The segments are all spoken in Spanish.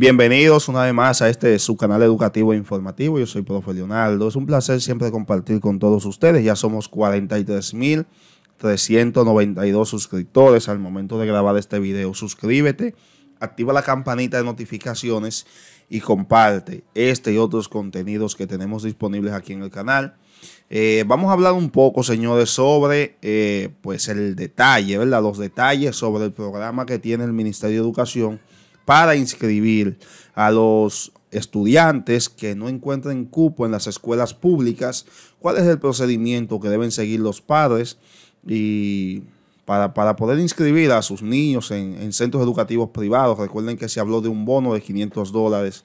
Bienvenidos una vez más a este su canal educativo e informativo. Yo soy profe Leonardo. Es un placer siempre compartir con todos ustedes. Ya somos 43.392 suscriptores al momento de grabar este video. Suscríbete, activa la campanita de notificaciones y comparte este y otros contenidos que tenemos disponibles aquí en el canal. Eh, vamos a hablar un poco, señores, sobre eh, pues el detalle, ¿verdad? Los detalles sobre el programa que tiene el Ministerio de Educación para inscribir a los estudiantes que no encuentren cupo en las escuelas públicas, cuál es el procedimiento que deben seguir los padres y para, poder inscribir a sus niños en, en centros educativos privados. Recuerden que se habló de un bono de 500 dólares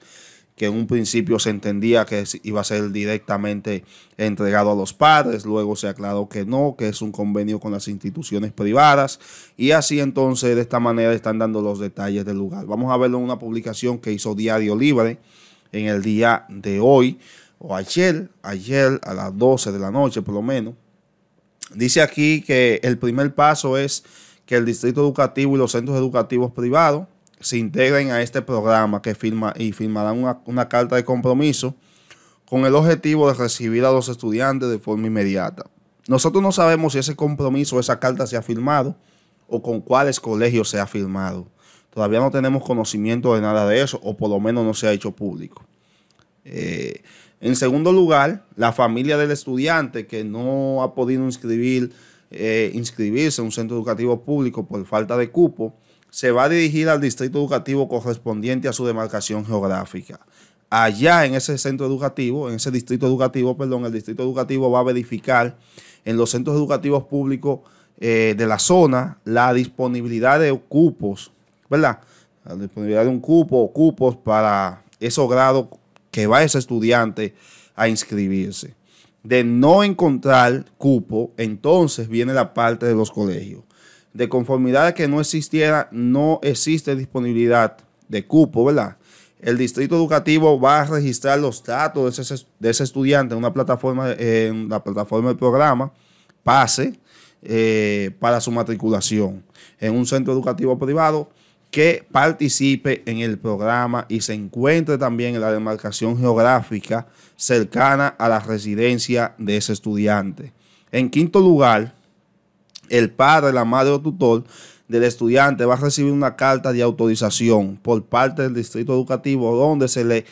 que en un principio se entendía que iba a ser directamente entregado a los padres, luego se aclaró que no, que es un convenio con las instituciones privadas, y así entonces de esta manera están dando los detalles del lugar. Vamos a verlo en una publicación que hizo Diario Libre en el día de hoy, o ayer, ayer a las 12 de la noche por lo menos. Dice aquí que el primer paso es que el distrito educativo y los centros educativos privados se integren a este programa que firma y firmarán una, carta de compromiso con el objetivo de recibir a los estudiantes de forma inmediata. Nosotros no sabemos si ese compromiso, esa carta se ha firmado o con cuáles colegios se ha firmado. Todavía no tenemos conocimiento de nada de eso o por lo menos no se ha hecho público. Eh, en segundo lugar, la familia del estudiante que no ha podido inscribir, eh, inscribirse en un centro educativo público por falta de cupo se va a dirigir al distrito educativo correspondiente a su demarcación geográfica. Allá en ese centro educativo, en ese distrito educativo, perdón, el distrito educativo va a verificar en los centros educativos públicos eh, de la zona la disponibilidad de cupos, ¿verdad? La disponibilidad de un cupo o cupos para esos grados que va ese estudiante a inscribirse. De no encontrar cupo, entonces viene la parte de los colegios de conformidad a que no existiera, no existe disponibilidad de cupo, ¿verdad? El distrito educativo va a registrar los datos de ese, estudiante en una plataforma, en la plataforma del programa, PASE, eh, para su matriculación en un centro educativo privado que participe en el programa y se encuentre también en la demarcación geográfica cercana a la residencia de ese estudiante. En quinto lugar, el padre, la madre o tutor del estudiante va a recibir una carta de autorización por parte del distrito educativo donde se le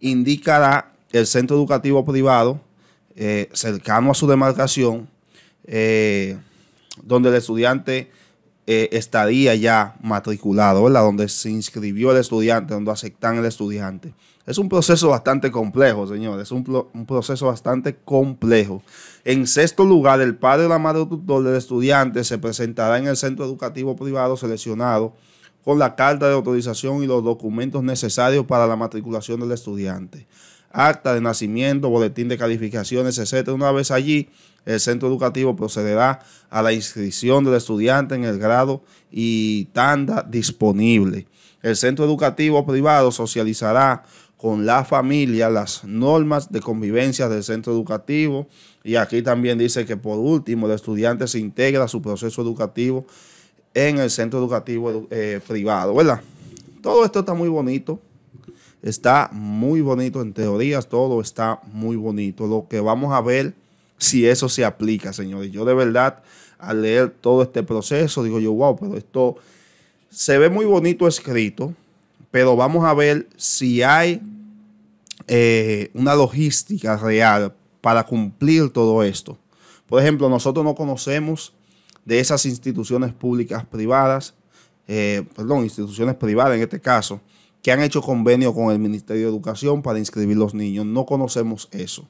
indicará el centro educativo privado eh, cercano a su demarcación, eh, donde el estudiante eh, estaría ya matriculado, ¿verdad? Donde se inscribió el estudiante, donde aceptan el estudiante. Es un proceso bastante complejo, señores, es un, proceso bastante complejo. En sexto lugar, el padre o la madre tutor del estudiante se presentará en el centro educativo privado seleccionado con la carta de autorización y los documentos necesarios para la matriculación del estudiante acta de nacimiento, boletín de calificaciones, etc. Una vez allí, el centro educativo procederá a la inscripción del estudiante en el grado y tanda disponible. El centro educativo privado socializará con la familia las normas de convivencia del centro educativo y aquí también dice que por último el estudiante se integra a su proceso educativo en el centro educativo eh, privado, ¿verdad? Todo esto está muy bonito está muy bonito en teorías, todo está muy bonito. Lo que vamos a ver si eso se aplica, señores. Yo de verdad, al leer todo este proceso, digo yo, wow, pero esto se ve muy bonito escrito, pero vamos a ver si hay eh, una logística real para cumplir todo esto. Por ejemplo, nosotros no conocemos de esas instituciones públicas privadas, eh, perdón, instituciones privadas en este caso, que han hecho convenio con el Ministerio de Educación para inscribir los niños. No conocemos eso.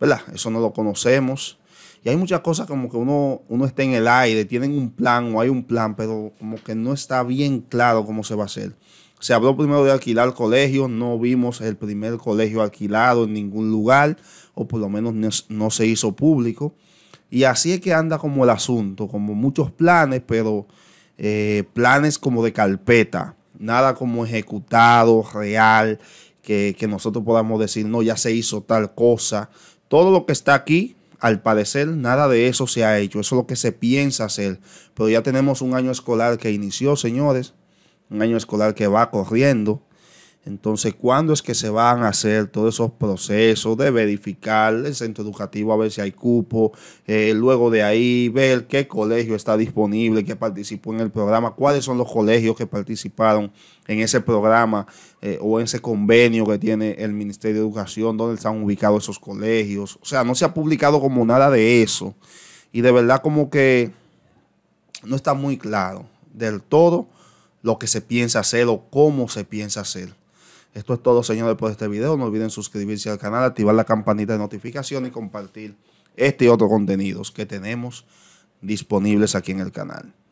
¿Verdad? Eso no lo conocemos. Y hay muchas cosas como que uno, uno está en el aire, tienen un plan o hay un plan, pero como que no está bien claro cómo se va a hacer. Se habló primero de alquilar colegios, no vimos el primer colegio alquilado en ningún lugar, o por lo menos no, se hizo público. Y así es que anda como el asunto, como muchos planes, pero eh, planes como de carpeta nada como ejecutado, real, que, nosotros podamos decir, no, ya se hizo tal cosa. Todo lo que está aquí, al parecer, nada de eso se ha hecho. Eso es lo que se piensa hacer. Pero ya tenemos un año escolar que inició, señores. Un año escolar que va corriendo. Entonces, ¿cuándo es que se van a hacer todos esos procesos de verificar el centro educativo, a ver si hay cupo? Eh, luego de ahí, ver qué colegio está disponible, qué participó en el programa, cuáles son los colegios que participaron en ese programa eh, o en ese convenio que tiene el Ministerio de Educación, dónde están ubicados esos colegios. O sea, no se ha publicado como nada de eso. Y de verdad como que no está muy claro del todo lo que se piensa hacer o cómo se piensa hacer. Esto es todo, señores, por este video. No olviden suscribirse al canal, activar la campanita de notificación y compartir este y otros contenidos que tenemos disponibles aquí en el canal.